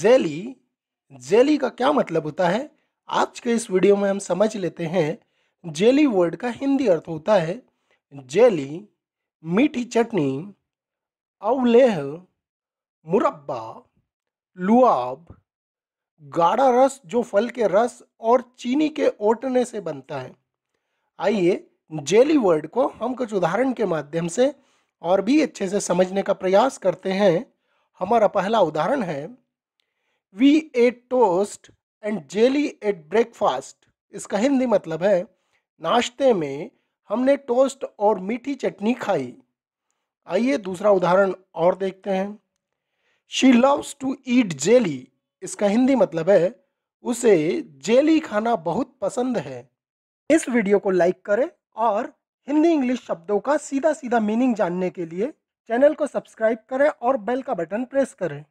jelly jelly का क्या मतलब होता है आज के इस वीडियो में हम समझ लेते हैं जेली वर्ड का हिंदी अर्थ होता है जेली मीठी चटनी अवलेह मुरब्बा लुआब गाढ़ा रस जो फल के रस और चीनी के ओटने से बनता है आइए जेली वर्ड को हम कुछ उदाहरण के माध्यम से और भी अच्छे से समझने का प्रयास करते हैं हमारा पहला उदाहरण है we ate toast and jelly at breakfast इसका हिंदी मतलब है नाश्ते में हमने टोस्ट और मीठी चटनी खाई आइए दूसरा उदाहरण और देखते हैं she loves to eat jelly इसका हिंदी मतलब है उसे जेली खाना बहुत पसंद है इस वीडियो को लाइक करें और हिंदी इंग्लिश शब्दों का सीधा सीधा मीनिंग जानने के लिए चैनल को सब्सक्राइब करें और बेल का बटन प्रेस करें